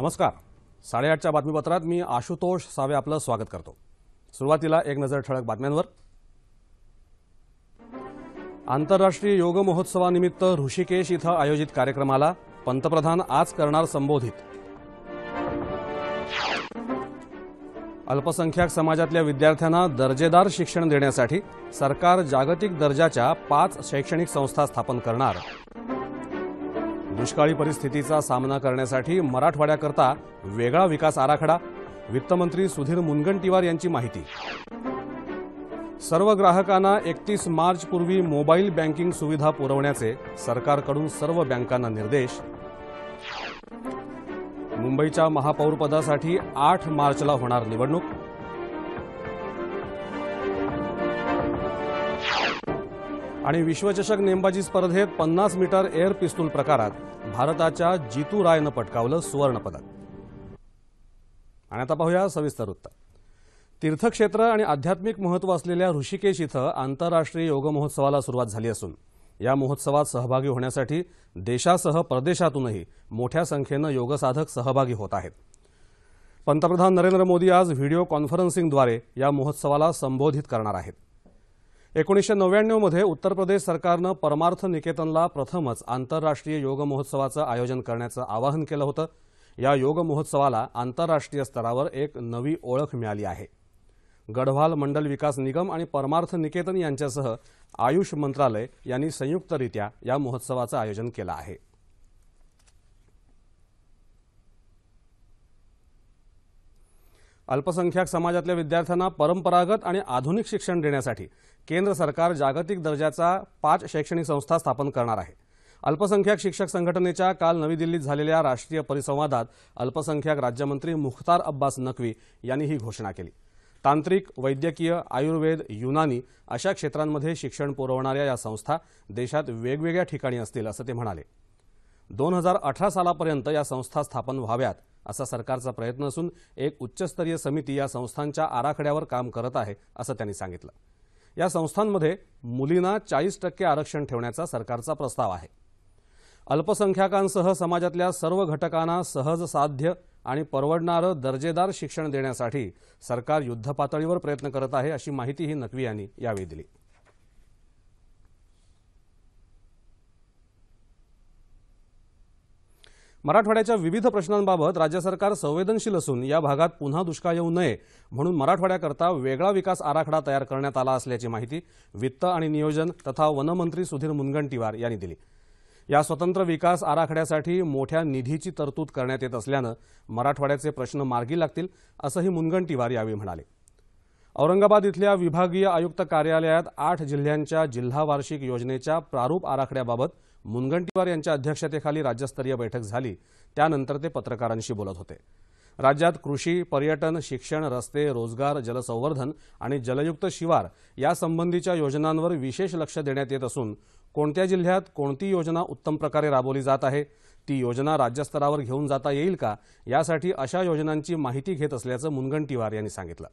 नमस्कार साडेआठच्या बातमीपत्रात मी आशुतोष सावे आपलं स्वागत करतो सुरुवातीला एक नजर ठळक बातम्यांवर आंतरराष्ट्रीय योग महोत्सवानिमित्त ऋषिकेश इथं आयोजित कार्यक्रमाला पंतप्रधान आज करणार संबोधित अल्पसंख्याक समाजातल्या विद्यार्थ्यांना दर्जेदार शिक्षण देण्यासाठी सरकार जागतिक दर्जाच्या पाच शैक्षणिक संस्था स्थापन करणार दुष्काळी परिस्थितीचा सामना करण्यासाठी मराठवाड्याकरता वेगळा विकास आराखडा वित्तमंत्री सुधीर मुनगंटीवार यांची माहिती सर्व ग्राहकांना एकतीस मार्चपूर्वी मोबाईल बँकिंग सुविधा पुरवण्याचे सरकारकडून सर्व बँकांना निर्देश मुंबईच्या महापौरपदासाठी आठ मार्चला होणार निवडणूक आणि विश्वचषक नेमबाजी स्पर्धेत पन्नास मीटर एअर पिस्तूल प्रकारात भारताच्या जितू रायनं पटकावलं सुवर्णपदक आणि आता पाहूया सविस्तर वृत्त तीर्थक्षेत्र आणि आध्यात्मिक महत्त्व असलेल्या ऋषिकेश इथं आंतरराष्ट्रीय योग महोत्सवाला सुरुवात झाली असून या महोत्सवात सहभागी होण्यासाठी देशासह प्रदेशातूनही मोठ्या संख्येनं योगसाधक सहभागी होत आहेत पंतप्रधान नरेंद्र मोदी आज व्हिडिओ कॉन्फरन्सिंगद्वारे या महोत्सवाला संबोधित करणार आहेत एकोणीसशे नव्याण्णवमध्ये उत्तर प्रदेश सरकारनं परमार्थ निकेतनला प्रथमच आंतरराष्ट्रीय योग महोत्सवाचं आयोजन करण्याचं आवाहन केलं होतं या योग महोत्सवाला आंतरराष्ट्रीय स्तरावर एक नवी ओळख मिळाली आहे गढवाल मंडल विकास निगम आणि परमार्थ निकेतन यांच्यासह आयुष मंत्रालय यांनी संयुक्तरित्या या महोत्सवाचं आयोजन केलं आहे अल्पसंख्याक समाजातल्या विद्यार्थ्यांना परंपरागत आणि आधुनिक शिक्षण देण्यासाठी केंद्र सरकार जागतिक दर्जाचा पाच शैक्षणिक संस्था स्थापन करणार आहे अल्पसंख्याक शिक्षक संघटनेच्या काल नवी दिल्लीत झालेल्या राष्ट्रीय परिसंवादात अल्पसंख्याक राज्यमंत्री मुख्तार अब्बास नकवी यांनी ही घोषणा केली तांत्रिक वैद्यकीय आयुर्वेद युनानी अशा क्षेत्रांमध्ये शिक्षण पुरवणाऱ्या या संस्था देशात वेगवेगळ्या ठिकाणी असतील असं ते म्हणाले दोन हजार अठरा सालापर्यंत या संस्था स्थापन व्हाव्यात असा सरकारचा प्रयत्न असून एक उच्चस्तरीय समिती या संस्थांच्या आराखड्यावर काम करत आहे असं त्यांनी सांगितलं या संस्थांमध्ये मुलींना चाळीस टक्के आरक्षण ठेवण्याचा सरकारचा प्रस्ताव आहे अल्पसंख्याकांसह समाजातल्या सर्व घटकांना सहज साध्य आणि परवडणारं दर्जेदार शिक्षण देण्यासाठी सरकार युद्धपातळीवर प्रयत्न करत आहे अशी माहितीही नक्वी यांनी यावेळी दिली मराठवाड्याच्या विविध प्रश्नांबाबत राज्य सरकार संवेदनशील असून या भागात पुन्हा दुष्काळ येऊ नये म्हणून मराठवाड्याकरता वेगळा विकास आराखडा तयार करण्यात आला असल्याची माहिती वित्त आणि नियोजन तथा वनमंत्री सुधीर मुनगंटीवार यांनी दिली या स्वतंत्र विकास आराखड्यासाठी मोठ्या निधीची तरतूद करण्यात येत असल्यानं मराठवाड्याचे प्रश्न मार्गी लागतील असंही मुनगंटीवार यावेळी म्हणाले औरंगाबाद इथल्या विभागीय आयुक्त कार्यालयात आठ जिल्ह्यांच्या जिल्हा वार्षिक योजनेच्या प्रारूप आराखड्याबाबत मुनगंटीवार यांच्या अध्यक्षतेखाली राज्यस्तरीय बैठक झाली त्यानंतर ते पत्रकारांशी बोलत होते राज्यात कृषी पर्यटन शिक्षण रस्ते रोजगार जलसंवर्धन आणि जलयुक्त शिवार यासंबंधीच्या योजनांवर विशेष लक्ष देण्यात येत असून कोणत्या जिल्ह्यात कोणती योजना उत्तम प्रकारे राबवली जात आहे ती योजना राज्यस्तरावर घेऊन जाता येईल का यासाठी अशा योजनांची माहिती घेत असल्याचं मुनगंटीवार यांनी सांगितलं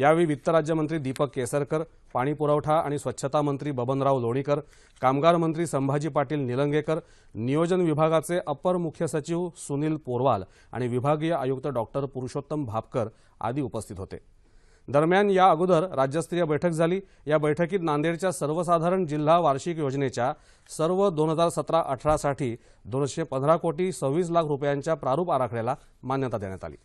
यावेळी वित्त राज्यमंत्री दीपक केसरकर पाणीपुरवठा आणि स्वच्छता मंत्री बबनराव लोणीकर कामगार मंत्री संभाजी पाटील निलंगेकर नियोजन विभागाचे अपर मुख्य सचिव सुनील पोरवाल आणि विभागीय आयुक्त डॉक्टर पुरुषोत्तम भापकर आदी उपस्थित होते दरम्यान या अगोदर राज्यस्तरीय बैठक झाली या बैठकीत नांदेडच्या सर्वसाधारण जिल्हा वार्षिक योजनेच्या सर्व दोन हजार सतरा अठरासाठी दोनशे पंधरा कोटी सव्वीस लाख रुपयांच्या प्रारूप आराखड्याला मान्यता देण्यात आली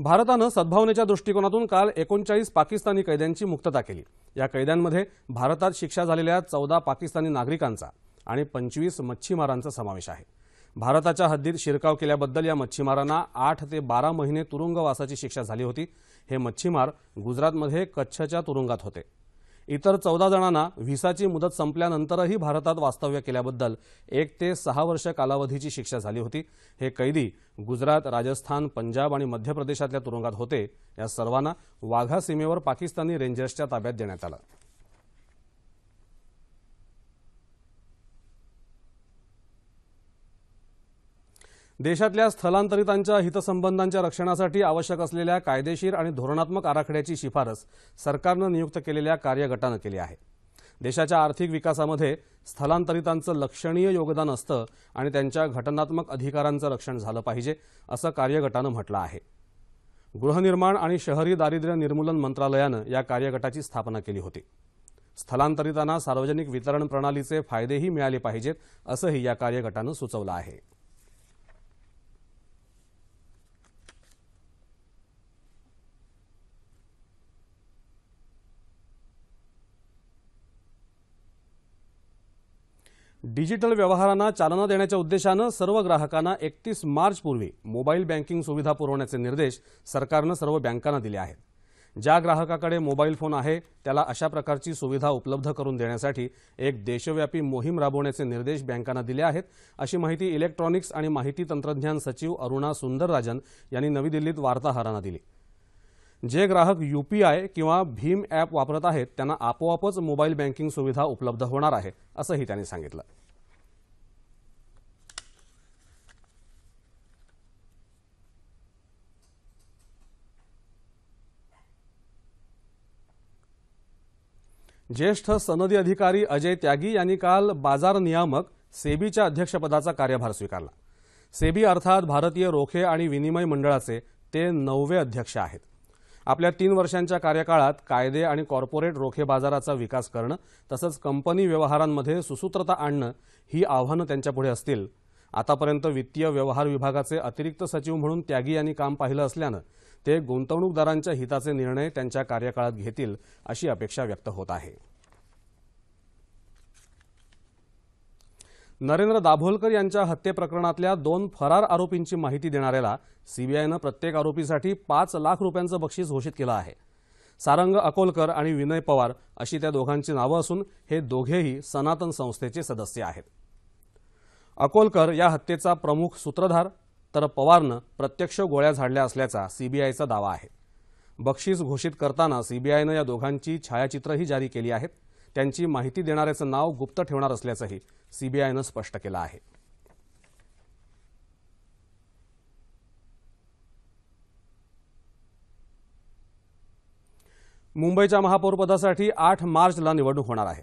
भारतानं सद्भावनेच्या दृष्टिकोनातून काल एकोणचाळीस पाकिस्तानी कैद्यांची मुक्तता केली या कैद्यांमध्ये भारतात शिक्षा झालेल्या चौदा पाकिस्तानी नागरिकांचा आणि पंचवीस मच्छीमारांचा समावेश आहे भारताच्या हद्दीत शिरकाव केल्याबद्दल या मच्छीमारांना आठ ते बारा महिने तुरुंगवासाची शिक्षा झाली होती हे मच्छीमार गुजरातमध्ये कच्छच्या तुरुंगात होते इतर चौदा जणांना व्हिसाची मुदत संपल्यानंतरही भारतात वास्तव्य केल्याबद्दल एक ते सहा वर्ष कालावधीची शिक्षा झाली होती हे कैदी गुजरात राजस्थान पंजाब आणि मध्य प्रदेशातल्या तुरुंगात होते या सर्वांना वाघा सीमेवर पाकिस्तानी रेंजर्सच्या ताब्यात देण्यात आलं देशातल्या स्थलांतरितांच्या हितसंबंधांच्या रक्षणासाठी आवश्यक असलेल्या कायदेशीर आणि धोरणात्मक आराखड्याची शिफारस सरकारनं नियुक्त केलेल्या कार्यगटानं केली आहे देशाच्या आर्थिक विकासामध्ये स्थलांतरितांचं लक्षणीय योगदान असतं आणि त्यांच्या घटनात्मक अधिकारांचं रक्षण झालं पाहिजे असं कार्यगटानं म्हटलं आहे गृहनिर्माण आणि शहरी दारिद्र्य निर्मूलन मंत्रालयानं या कार्यगटाची स्थापना केली होती स्थलांतरितांना सार्वजनिक वितरण प्रणालीचे फायदेही मिळाले पाहिजेत असंही या कार्यगटानं सुचवलं आहे डिजिटल व्यवहारांना चालना देण्याच्या उद्देशानं सर्व ग्राहकांना एकतीस मार्चपूर्वी मोबाईल बँकिंग सुविधा पुरवण्याचे निर्देश सरकारनं सर्व बँकांना दिले आहेत ज्या ग्राहकाकडे मोबाईल फोन आहे त्याला अशा प्रकारची सुविधा उपलब्ध करून देण्यासाठी एक देशव्यापी मोहीम राबवण्याचे निर्देश बँकांना दिले आहेत अशी माहिती इलेक्ट्रॉनिक्स आणि माहिती तंत्रज्ञान सचिव अरुणा सुंदरराजन यांनी नवी दिल्लीत वार्ताहरांना दिली जे ग्राहक यूपीआय किंवा भीम ॲप वापरत आहेत त्यांना आपोआपच मोबाईल बँकिंग सुविधा उपलब्ध होणार आहे असंही त्यांनी सांगितलं ज्येष्ठ सनदी अधिकारी अजय त्यागी यांनी काल बाजार नियामक सेबीच्या अध्यक्षपदाचा कार्यभार स्वीकारला सेबी अर्थात भारतीय रोखे आणि विनिमय मंडळाचे ते नववे अध्यक्ष आहेत आपल्या तीन वर्षांच्या कार्यकाळात कायदे आणि कॉर्पोरेट रोखे बाजाराचा विकास करणं तसंच कंपनी व्यवहारांमध्ये सुसूत्रता आणणं ही आव्हानं त्यांच्यापुढे असतील आतापर्यंत वित्तीय व्यवहार विभागाचे अतिरिक्त सचिव म्हणून त्यागी यांनी काम पाहिलं असल्यानं ते गुंतवणूकदारांच्या हिताचे निर्णय त्यांच्या कार्यकाळात घेतील अशी अपेक्षा व्यक्त होत आहे नरेंद्र दाभोलकर यांच्या हत्येप्रकरणातल्या दोन फरार आरोपींची माहिती देणाऱ्याला सीबीआयनं प्रत्येक आरोपीसाठी पाच लाख रुपयांचं बक्षीस घोषित केलं आहे सारंग अकोलकर आणि विनय पवार अशी त्या दोघांची नावं असून हे दोघेही सनातन संस्थेचे सदस्य आहेत अकोलकर या हत्येचा प्रमुख सूत्रधार तर पवारनं प्रत्यक्ष गोळ्या झाडल्या असल्याचा सीबीआयचा दावा आहे बक्षीस घोषित करताना सीबीआयनं या दोघांची छायाचित्रही जारी केली आहेत त्यांची माहिती देणाऱ्याचं नाव गुप्त ठेवणार असल्याचंही सीबीआयनं स्पष्ट केलं आहे मुंबईच्या महापौरपदासाठी आठ मार्चला निवडणूक होणार आहे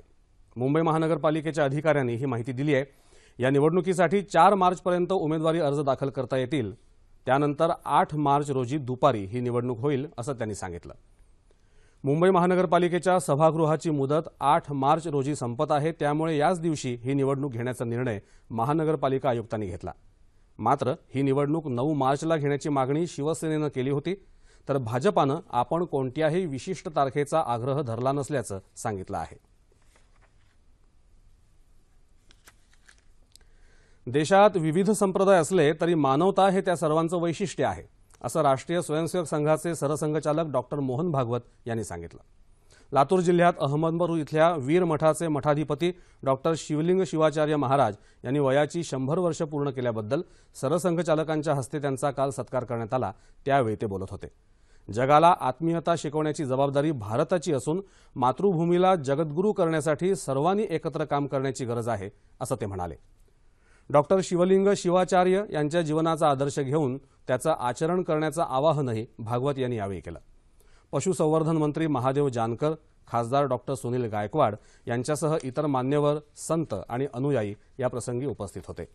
मुंबई महानगरपालिकेच्या अधिकाऱ्यांनी ही माहिती दिली आहे या निवडणुकीसाठी चार मार्चपर्यंत उमेदवारी अर्ज दाखल करता येतील त्यानंतर आठ मार्च रोजी दुपारी ही निवडणूक होईल असं त्यांनी सांगितलं मुंबई महानगरपालिकेच्या सभागृहाची मुदत आठ मार्च रोजी संपत आहे त्यामुळे याच दिवशी ही निवडणूक घेण्याचा निर्णय महानगरपालिका आयुक्तांनी घेतला मात्र ही निवडणूक नऊ मार्चला घेण्याची मागणी शिवसेनेनं केली होती तर भाजपानं आपण कोणत्याही विशिष्ट तारखेचा आग्रह धरला नसल्याचं सांगितलं आहे देशात विविध संप्रदाय असले तरी मानवता हे त्या सर्वांचं वैशिष्ट्य आहे असं राष्ट्रीय स्वयंसेवक संघाचे सरसंघचालक डॉक्टर मोहन भागवत यांनी सांगितलं लातूर जिल्ह्यात अहमदनगर इथल्या वीर मठाचे मठाधिपती डॉक्टर शिवलिंग शिवाचार्य महाराज यांनी वयाची शंभर वर्ष पूर्ण केल्याबद्दल सरसंघचालकांच्या हस्ते त्यांचा काल सत्कार करण्यात आला त्यावेळी ते बोलत होते जगाला आत्मीयता शिकवण्याची जबाबदारी भारताची असून मातृभूमीला जगद्गुरू करण्यासाठी सर्वांनी एकत्र काम करण्याची गरज आहे असं ते म्हणाले डॉक्टर शिवलिंग शिवाचार्य यांच्या जीवनाचा आदर्श घेऊन त्याचं आचरण करण्याचं आवाहनही भागवत यांनी यावेळी केलं पशुसंवर्धन मंत्री महादेव जानकर खासदार डॉक्टर सुनील गायकवाड यांच्यासह इतर मान्यवर संत आणि अनुयायी प्रसंगी उपस्थित होते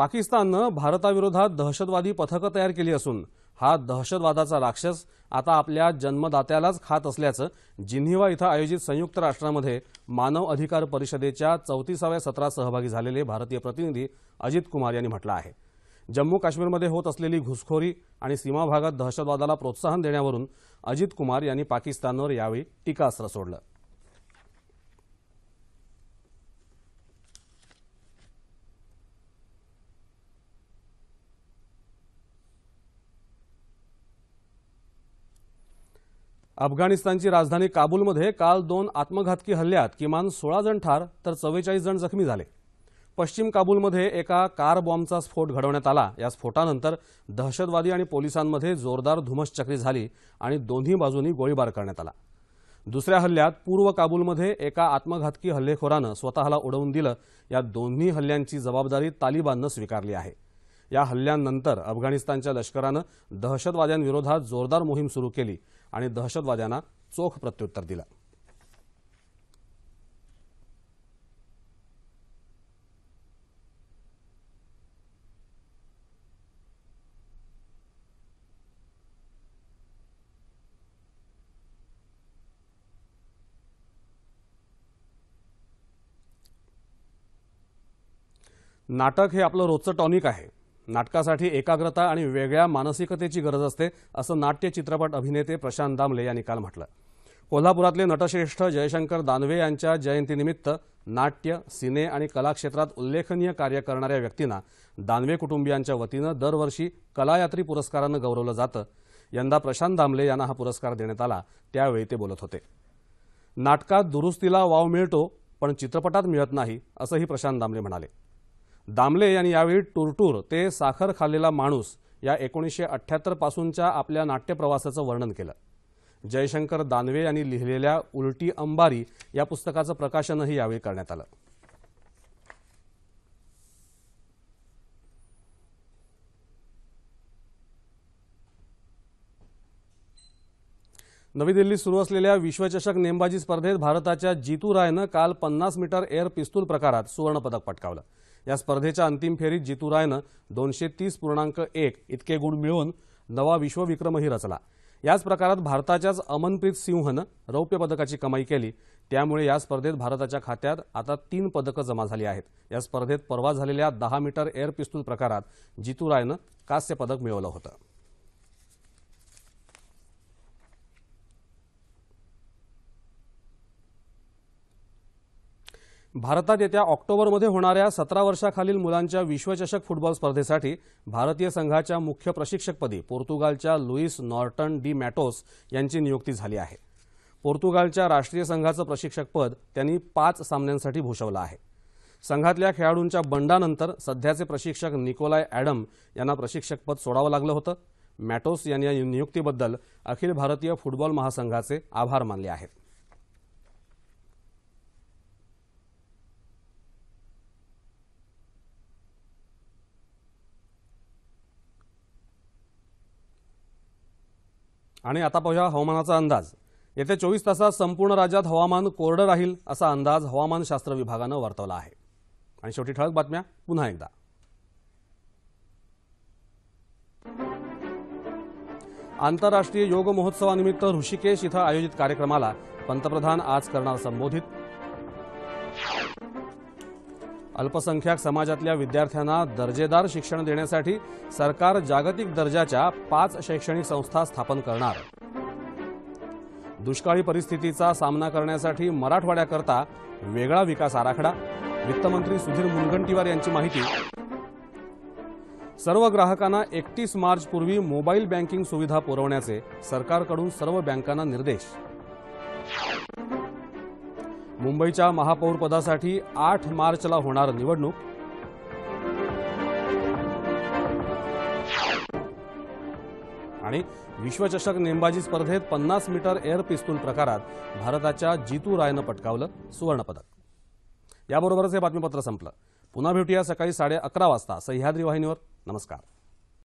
पाकिस्ताननं भारताविरोधात दहशतवादी पथकं तयार केली असून हा दहशतवादाचा राक्षस आता आपल्या जन्मदात्यालाच खात असल्याचं जिन्हिवा इथं आयोजित संयुक्त राष्ट्रामध्ये मानव अधिकार परिषदेच्या चौतीसाव्या सत्रात सहभागी झालेले भारतीय प्रतिनिधी अजित कुमार यांनी म्हटलं आहे जम्मू काश्मीरमध्ये होत असलेली घुसखोरी आणि सीमा दहशतवादाला प्रोत्साहन देण्यावरून अजित कुमार यांनी पाकिस्तानवर यावेळी टीकास्त्र सोडलं अफगाणिस्तानची राजधानी काबूलमध्ये काल दोन आत्मघातकी हल्ल्यात किमान सोळा जण ठार तर चव्वेचाळीस जण जखमी झाले पश्चिम काबूलमध्ये एका कार बॉम्बचा स्फोट घडवण्यात आला या स्फोटानंतर दहशतवादी आणि पोलिसांमध्ये जोरदार धुमसचक्री झाली आणि दोन्ही बाजूंनी गोळीबार करण्यात आला दुसऱ्या हल्ल्यात पूर्व काबूलमध्ये एका आत्मघातकी हल्लेखोरानं स्वतःला उडवून दिलं या दोन्ही हल्ल्यांची जबाबदारी तालिबाननं स्वीकारली आहे या हल्ल्यांनंतर अफगाणिस्तानच्या लष्करानं दहशतवाद्यांविरोधात जोरदार मोहीम सुरू केली आणि दहशतवाद्यांना चोख प्रत्युत्तर दिलं नाटक हे आपलं रोजचं टॉनिक आहे नाटकासाठी एकाग्रता आणि वेगळ्या मानसिकतेची गरज असते असं नाट्य चित्रपट अभिनेते प्रशांत दामले यांनी काल म्हटलं कोल्हापुरातले नटश्रेष्ठ जयशंकर दानवे यांच्या जयंतीनिमित्त नाट्य सिने आणि कलाक्षेत्रात उल्लेखनीय कार्य करणाऱ्या व्यक्तींना दानवे कुटुंबियांच्या वतीनं दरवर्षी कलायात्री पुरस्कारानं गौरवलं जातं यंदा प्रशांत दामले यांना हा पुरस्कार देण्यात आला त्यावेळी ते बोलत होते नाटकात दुरुस्तीला वाव मिळतो पण चित्रपटात मिळत नाही असंही प्रशांत दामले म्हणाले दामले यांनी यावेळी टुरटूर ते साखर खाल्लेला माणूस या एकोणीसशे अठ्ठ्याहत्तर पासूनच्या आपल्या नाट्यप्रवासाचं वर्णन केलं जयशंकर दानवे यांनी लिहिलेल्या उलटी अंबारी या पुस्तकाचं प्रकाशनही यावेळी करण्यात आलं नवी दिल्लीत सुरू असलेल्या विश्वचषक नेमबाजी स्पर्धेत भारताच्या जितू रायनं काल पन्नास मीटर एअर पिस्तूल प्रकारात सुवर्णपदक पटकावलं या स्पर्धेच्या अंतिम फेरीत जितू रायनं दोनशे तीस पूर्णांक एक इतके गुण मिळवून नवा विश्वविक्रमही रचला याच प्रकारात भारताच्याच अमनप्रीत सिंहनं रौप्य पदकाची कमाई केली त्यामुळे या स्पर्धेत भारताच्या खात्यात आता तीन पदकं जमा झाली आहेत या स्पर्धेत परवा झालेल्या दहा मीटर एअर पिस्तूल प्रकारात जितू रायनं कांस्य पदक मिळवलं होतं भारतात येत्या ऑक्टोबरमध्ये होणाऱ्या सतरा वर्षाखालील मुलांच्या विश्वचषक फुटबॉल स्पर्धेसाठी भारतीय संघाच्या मुख्य प्रशिक्षकपदी पोर्तुगालच्या लुईस नॉर्टन डी मॅटोस यांची नियुक्ती झाली आहे पोर्तुगालच्या राष्ट्रीय संघाचं प्रशिक्षकपद त्यांनी पाच सामन्यांसाठी भूषवलं आहे संघातल्या खेळाडूंच्या बंडानंतर सध्याचे प्रशिक्षक निकोलाय ॲडम यांना प्रशिक्षकपद सोडावं लागलं होतं मॅटोस यांनी या नियुक्तीबद्दल अखिल भारतीय फुटबॉल महासंघाचे आभार मानले आहेत आणि आता पाहूया हवामानाचा अंदाज येत्या चोवीस तासात संपूर्ण राज्यात हवामान कोरडं राहील असा अंदाज हवामानशास्त्र विभागानं वर्तवला आहे आणि शेवटी ठळक बातम्या पुन्हा एकदा आंतरराष्ट्रीय योग महोत्सवानिमित्त ऋषिकेश इथं आयोजित कार्यक्रमाला पंतप्रधान आज करणार संबोधित अल्पसंख्याक समाजातल्या विद्यार्थ्यांना दर्जेदार शिक्षण देण्यासाठी सरकार जागतिक दर्जाच्या पाच शैक्षणिक संस्था स्थापन करणार दुष्काळी परिस्थितीचा सामना करण्यासाठी मराठवाड्याकरता वेगळा विकास आराखडा वित्तमंत्री सुधीर मुनगंटीवार यांची माहिती सर्व ग्राहकांना एकतीस मार्चपूर्वी मोबाईल बँकिंग सुविधा पुरवण्याचे सरकारकडून सर्व बँकांना निर्देश मुंबईच्या महापौरपदासाठी आठ मार्चला होणार निवडणूक आणि विश्वचषक नेमबाजी स्पर्धेत पन्नास मीटर एअर पिस्तूल प्रकारात भारताच्या जितू रायनं पटकावलं सुवर्णपदक याबरोबरच हे बातमीपत्र संपलं पुन्हा भेटूया सकाळी साडे अकरा वाजता सह्याद्री वाहिनीवर नमस्कार